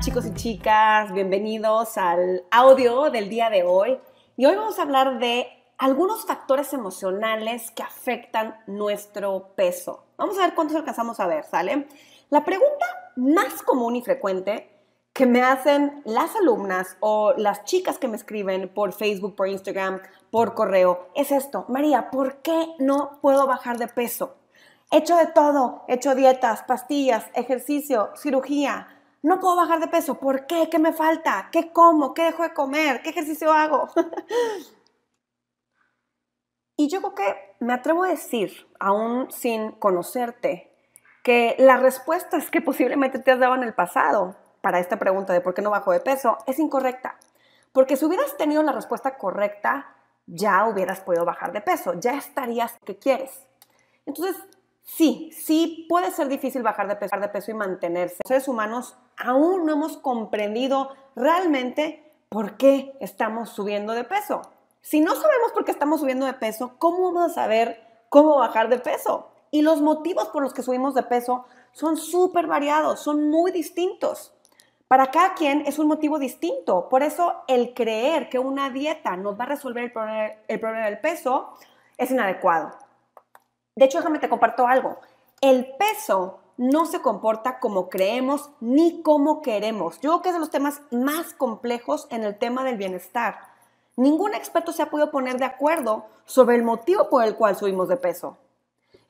chicos y chicas, bienvenidos al audio del día de hoy. Y hoy vamos a hablar de algunos factores emocionales que afectan nuestro peso. Vamos a ver cuántos alcanzamos a ver, ¿sale? La pregunta más común y frecuente que me hacen las alumnas o las chicas que me escriben por Facebook, por Instagram, por correo, es esto, María, ¿por qué no puedo bajar de peso? He hecho de todo, he hecho dietas, pastillas, ejercicio, cirugía, no puedo bajar de peso. ¿Por qué? ¿Qué me falta? ¿Qué como? ¿Qué dejo de comer? ¿Qué ejercicio hago? y yo creo que me atrevo a decir, aún sin conocerte, que las respuestas que posiblemente te has dado en el pasado para esta pregunta de por qué no bajo de peso es incorrecta. Porque si hubieras tenido la respuesta correcta, ya hubieras podido bajar de peso, ya estarías que quieres. Entonces, Sí, sí puede ser difícil bajar de peso, de peso y mantenerse. Los seres humanos aún no hemos comprendido realmente por qué estamos subiendo de peso. Si no sabemos por qué estamos subiendo de peso, ¿cómo vamos a saber cómo bajar de peso? Y los motivos por los que subimos de peso son súper variados, son muy distintos. Para cada quien es un motivo distinto. Por eso el creer que una dieta nos va a resolver el problema del peso es inadecuado. De hecho, déjame te comparto algo. El peso no se comporta como creemos ni como queremos. Yo creo que es de los temas más complejos en el tema del bienestar. Ningún experto se ha podido poner de acuerdo sobre el motivo por el cual subimos de peso.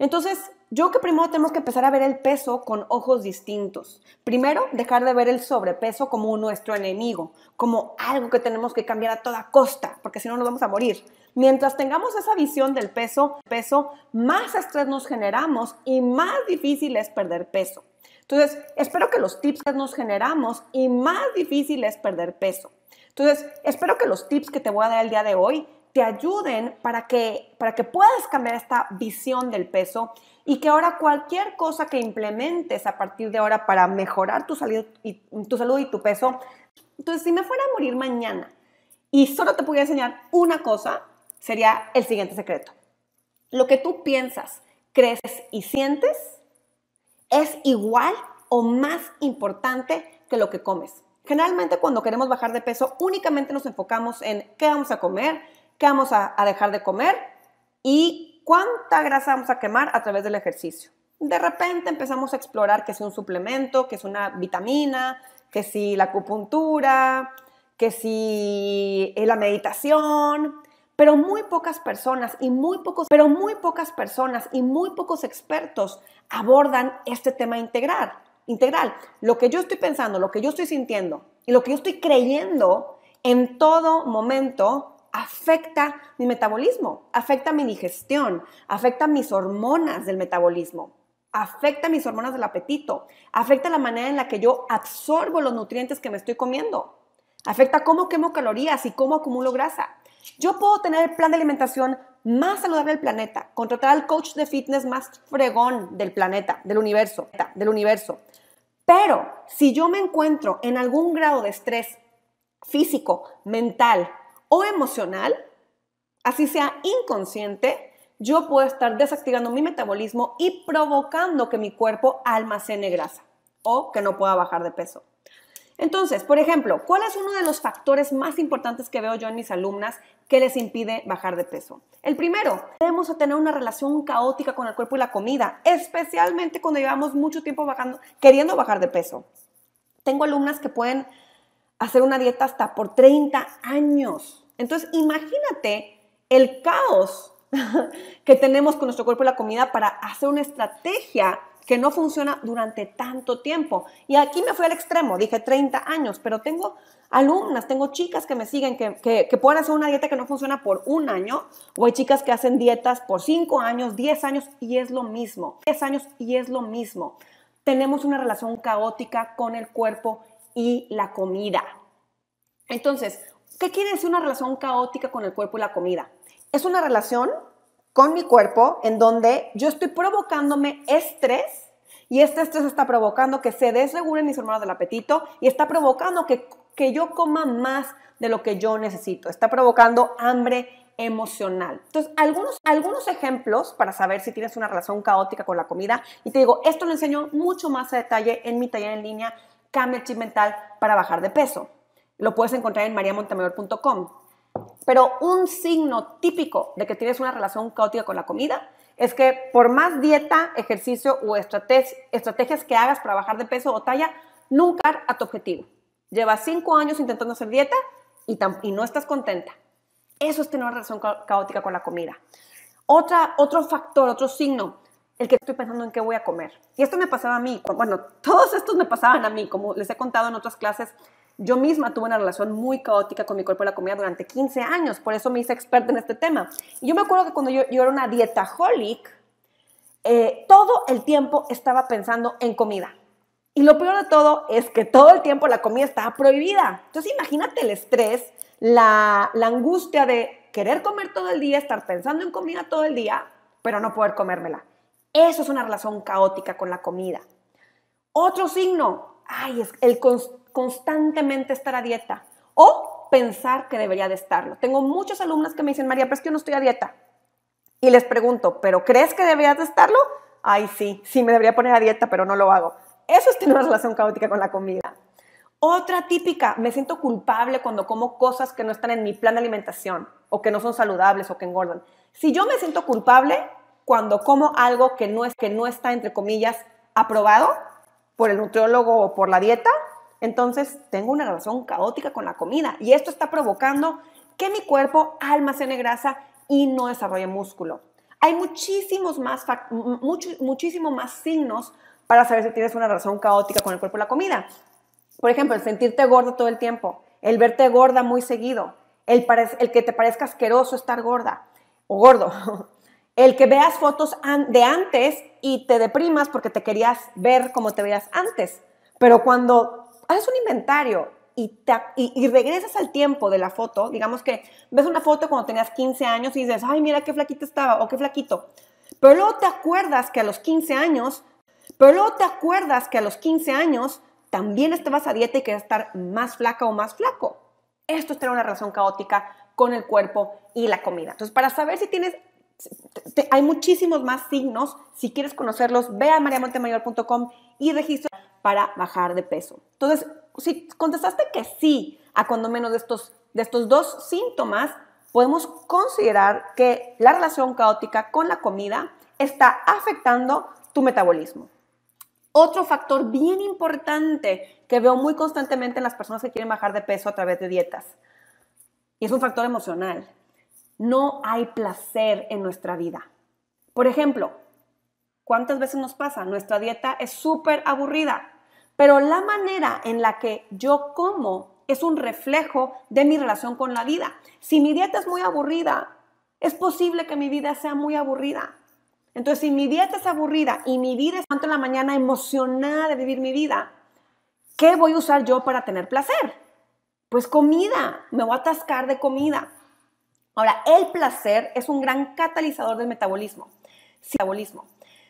Entonces, yo que primero tenemos que empezar a ver el peso con ojos distintos. Primero, dejar de ver el sobrepeso como nuestro enemigo, como algo que tenemos que cambiar a toda costa, porque si no nos vamos a morir. Mientras tengamos esa visión del peso, peso más estrés nos generamos y más difícil es perder peso. Entonces, espero que los tips que nos generamos y más difícil es perder peso. Entonces, espero que los tips que te voy a dar el día de hoy te ayuden para que, para que puedas cambiar esta visión del peso y que ahora cualquier cosa que implementes a partir de ahora para mejorar tu salud y tu, salud y tu peso, entonces si me fuera a morir mañana y solo te pudiera enseñar una cosa, sería el siguiente secreto. Lo que tú piensas, crees y sientes es igual o más importante que lo que comes. Generalmente cuando queremos bajar de peso únicamente nos enfocamos en qué vamos a comer, qué vamos a, dejar de comer y cuánta grasa vamos a quemar a través del ejercicio. De repente empezamos a explorar que es un suplemento, que es una vitamina, que si la acupuntura, que si eh, la meditación, pero muy pocas personas y muy pocos, pero muy pocas personas y muy pocos expertos abordan este tema integral, integral. Lo que yo estoy pensando, lo que yo estoy sintiendo y lo que yo estoy creyendo en todo momento afecta mi metabolismo, afecta mi digestión, afecta mis hormonas del metabolismo, afecta mis hormonas del apetito, afecta la manera en la que yo absorbo los nutrientes que me estoy comiendo, afecta cómo quemo calorías y cómo acumulo grasa. Yo puedo tener el plan de alimentación más saludable del planeta, contratar al coach de fitness más fregón del planeta, del universo, del universo. Pero si yo me encuentro en algún grado de estrés físico, mental, o emocional, así sea inconsciente, yo puedo estar desactivando mi metabolismo y provocando que mi cuerpo almacene grasa o que no pueda bajar de peso. Entonces, por ejemplo, ¿cuál es uno de los factores más importantes que veo yo en mis alumnas que les impide bajar de peso? El primero, debemos tener una relación caótica con el cuerpo y la comida, especialmente cuando llevamos mucho tiempo bajando, queriendo bajar de peso. Tengo alumnas que pueden hacer una dieta hasta por 30 años. Entonces, imagínate el caos que tenemos con nuestro cuerpo y la comida para hacer una estrategia que no funciona durante tanto tiempo. Y aquí me fui al extremo, dije 30 años, pero tengo alumnas, tengo chicas que me siguen, que, que, pueden hacer una dieta que no funciona por un año, o hay chicas que hacen dietas por 5 años, 10 años, y es lo mismo, 10 años y es lo mismo. Tenemos una relación caótica con el cuerpo y la comida. Entonces, ¿qué quiere decir una relación caótica con el cuerpo y la comida? Es una relación con mi cuerpo en donde yo estoy provocándome estrés y este estrés está provocando que se desregulen mis hormonas del apetito y está provocando que, yo coma más de lo que yo necesito. Está provocando hambre emocional. Entonces, algunos, algunos ejemplos para saber si tienes una relación caótica con la comida. Y te digo, esto lo enseño mucho más a detalle en mi taller en línea cambia el chip mental para bajar de peso. Lo puedes encontrar en mariamontemayor.com. Pero un signo típico de que tienes una relación caótica con la comida es que por más dieta, ejercicio o estrategias que hagas para bajar de peso o talla, nunca a tu objetivo. Llevas cinco años intentando hacer dieta y, no estás contenta. Eso es tener una relación caótica con la comida. otro factor, otro signo el que estoy pensando en qué voy a comer. Y esto me pasaba a mí, bueno, todos estos me pasaban a mí, como les he contado en otras clases, yo misma tuve una relación muy caótica con mi cuerpo y la comida durante 15 años, por eso me hice experta en este tema. Y yo me acuerdo que cuando yo, yo era una dietaholic, eh, todo el tiempo estaba pensando en comida. Y lo peor de todo es que todo el tiempo la comida estaba prohibida. Entonces imagínate el estrés, la, la angustia de querer comer todo el día, estar pensando en comida todo el día, pero no poder comérmela. Eso es una relación caótica con la comida. Otro signo, ay, es el constantemente estar a dieta o pensar que debería de estarlo. Tengo muchas alumnas que me dicen, María, pero es que yo no estoy a dieta. Y les pregunto, ¿pero crees que deberías de estarlo? Ay, sí, sí, me debería poner a dieta, pero no lo hago. Eso es tener una relación caótica con la comida. Otra típica, me siento culpable cuando como cosas que no están en mi plan de alimentación o que no son saludables o que engordan. Si yo me siento culpable, cuando como algo que no, es, que no está, entre comillas, aprobado por el nutriólogo o por la dieta, entonces tengo una relación caótica con la comida y esto está provocando que mi cuerpo almacene grasa y no desarrolle músculo. Hay muchísimos más, mucho, muchísimo más signos para saber si tienes una relación caótica con el cuerpo y la comida. Por ejemplo, el sentirte gordo todo el tiempo, el verte gorda muy seguido, el que te parezca asqueroso estar gorda o gordo, El que veas fotos de antes y te deprimas porque te querías ver como te veías antes. Pero cuando haces un inventario y, regresas al tiempo de la foto, digamos que ves una foto cuando tenías 15 años y dices, ay, mira qué flaquito estaba o qué flaquito. Pero luego te acuerdas que a los 15 años, pero luego te acuerdas que a los 15 años también estabas a dieta y querías estar más flaca o más flaco. Esto es tener una relación caótica con el cuerpo y la comida. Entonces, para saber si tienes hay muchísimos más signos. Si quieres conocerlos, ve a mariamontemayor.com y registra para bajar de peso. Entonces, si contestaste que sí a cuando menos de estos, de estos dos síntomas, podemos considerar que la relación caótica con la comida está afectando tu metabolismo. Otro factor bien importante que veo muy constantemente en las personas que quieren bajar de peso a través de dietas, y es un factor emocional, no hay placer en nuestra vida. Por ejemplo, ¿cuántas veces nos pasa? Nuestra dieta es súper aburrida, pero la manera en la que yo como es un reflejo de mi relación con la vida. Si mi dieta es muy aburrida, es posible que mi vida sea muy aburrida. Entonces, si mi dieta es aburrida y mi vida es tanto la mañana emocionada de vivir mi vida, ¿qué voy a usar yo para tener placer? Pues comida, me voy a atascar de comida. Ahora, el placer es un gran catalizador del metabolismo.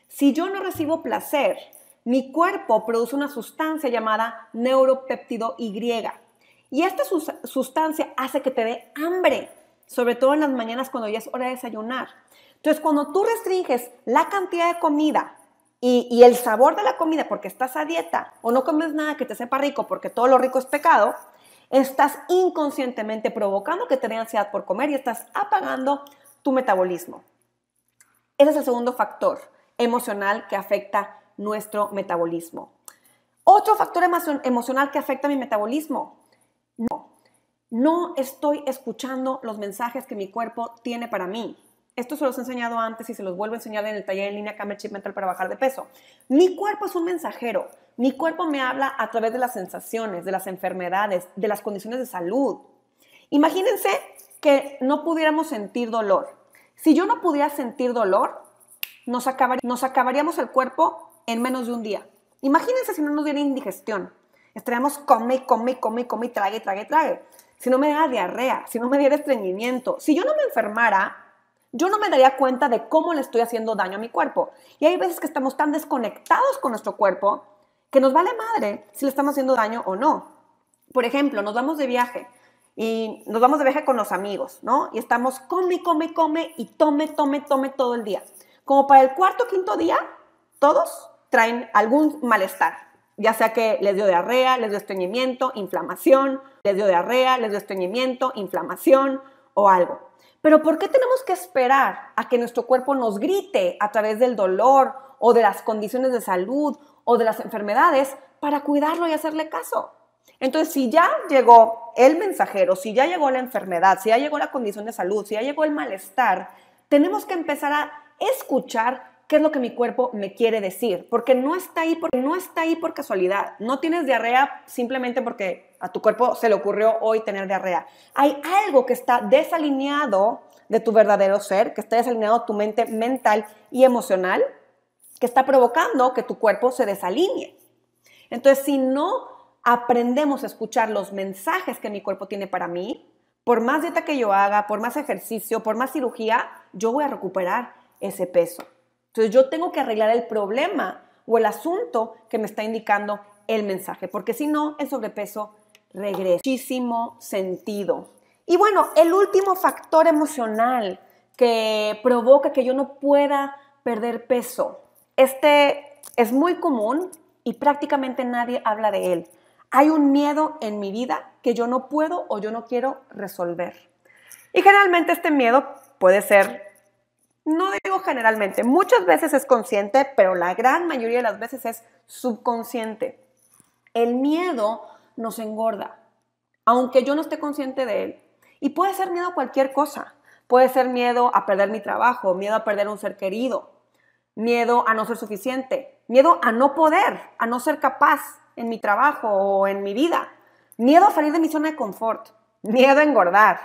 Si yo no recibo placer, mi cuerpo produce una sustancia llamada neuropéptido Y. Y esta sustancia hace que te dé hambre, sobre todo en las mañanas cuando ya es hora de desayunar. Entonces, cuando tú restringes la cantidad de comida y el sabor de la comida porque estás a dieta o no comes nada que te sepa rico porque todo lo rico es pecado, Estás inconscientemente provocando que te ansiedad por comer y estás apagando tu metabolismo. Ese es el segundo factor emocional que afecta nuestro metabolismo. Otro factor emocional que afecta mi metabolismo. No, no estoy escuchando los mensajes que mi cuerpo tiene para mí. Esto se los he enseñado antes y se los vuelvo a enseñar en el taller en línea Camel Chip Mental para bajar de peso. Mi cuerpo es un mensajero. Mi cuerpo me habla a través de las sensaciones, de las enfermedades, de las condiciones de salud. Imagínense que no pudiéramos sentir dolor. Si yo no pudiera sentir dolor, nos, nos acabaríamos el cuerpo en menos de un día. Imagínense si no nos diera indigestión. Estaríamos come, come, come, come, trague, trague, trague. Si no me diera diarrea, si no me diera estreñimiento, si yo no me enfermara, yo no me daría cuenta de cómo le estoy haciendo daño a mi cuerpo. Y hay veces que estamos tan desconectados con nuestro cuerpo que nos vale madre si le estamos haciendo daño o no. Por ejemplo, nos vamos de viaje y nos vamos de viaje con los amigos, ¿no? Y estamos come, come, come y tome, tome, tome todo el día. Como para el cuarto, o quinto día, todos traen algún malestar, ya sea que les dio diarrea, les dio estreñimiento, inflamación, les dio diarrea, les dio estreñimiento, inflamación o algo. Pero ¿por qué tenemos que esperar a que nuestro cuerpo nos grite a través del dolor o de las condiciones de salud o de las enfermedades para cuidarlo y hacerle caso? Entonces, si ya llegó el mensajero, si ya llegó la enfermedad, si ya llegó la condición de salud, si ya llegó el malestar, tenemos que empezar a escuchar qué es lo que mi cuerpo me quiere decir, porque no está ahí, no está ahí por casualidad. No tienes diarrea simplemente porque a tu cuerpo se le ocurrió hoy tener diarrea. Hay algo que está desalineado de tu verdadero ser, que está desalineado tu mente mental y emocional, que está provocando que tu cuerpo se desalinee. Entonces, si no aprendemos a escuchar los mensajes que mi cuerpo tiene para mí, por más dieta que yo haga, por más ejercicio, por más cirugía, yo voy a recuperar ese peso. Entonces, yo tengo que arreglar el problema o el asunto que me está indicando el mensaje, porque si no, el sobrepeso regresísimo sentido. Y bueno, el último factor emocional que provoca que yo no pueda perder peso. Este es muy común y prácticamente nadie habla de él. Hay un miedo en mi vida que yo no puedo o yo no quiero resolver. Y generalmente este miedo puede ser, no digo generalmente, muchas veces es consciente, pero la gran mayoría de las veces es subconsciente. El miedo nos engorda, aunque yo no esté consciente de él. Y puede ser miedo a cualquier cosa. Puede ser miedo a perder mi trabajo, miedo a perder un ser querido, miedo a no ser suficiente, miedo a no poder, a no ser capaz en mi trabajo o en mi vida, miedo a salir de mi zona de confort, miedo a engordar,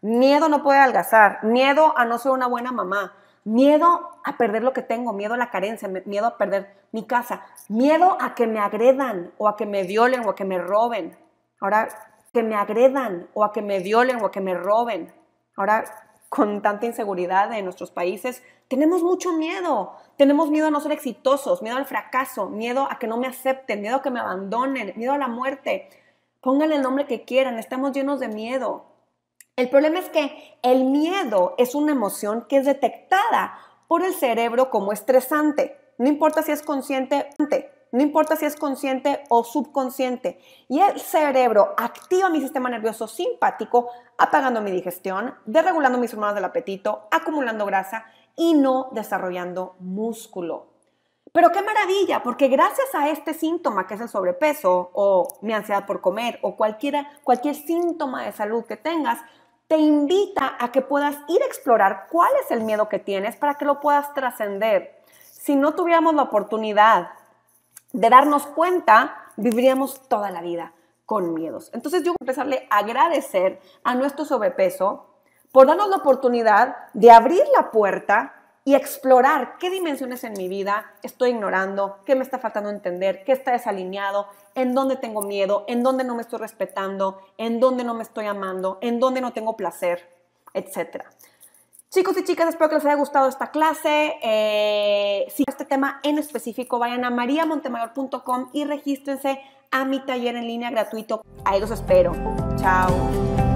miedo a no poder algazar, miedo a no ser una buena mamá, miedo a perder lo que tengo, miedo a la carencia, miedo a perder mi casa, miedo a que me agredan o a que me violen o a que me roben. Ahora, que me agredan o a que me violen o a que me roben. Ahora, con tanta inseguridad en nuestros países, tenemos mucho miedo. Tenemos miedo a no ser exitosos, miedo al fracaso, miedo a que no me acepten, miedo a que me abandonen, miedo a la muerte. Pónganle el nombre que quieran, estamos llenos de miedo. El problema es que el miedo es una emoción que es detectada por el cerebro como estresante, no importa si es consciente, no importa si es consciente o subconsciente. Y el cerebro activa mi sistema nervioso simpático, apagando mi digestión, desregulando mis hormonas del apetito, acumulando grasa y no desarrollando músculo. Pero qué maravilla, porque gracias a este síntoma que es el sobrepeso o mi ansiedad por comer o cualquiera, cualquier síntoma de salud que tengas, te invita a que puedas ir a explorar cuál es el miedo que tienes para que lo puedas trascender. Si no tuviéramos la oportunidad de darnos cuenta, viviríamos toda la vida con miedos. Entonces yo voy empezarle a agradecer a nuestro sobrepeso por darnos la oportunidad de abrir la puerta y explorar qué dimensiones en mi vida estoy ignorando, qué me está faltando entender, qué está desalineado, en dónde tengo miedo, en dónde no me estoy respetando, en dónde no me estoy amando, en dónde no tengo placer, etc. Chicos y chicas, espero que les haya gustado esta clase. Eh, si este tema en específico, vayan a mariamontemayor.com y regístrense a mi taller en línea gratuito. Ahí los espero. Chao.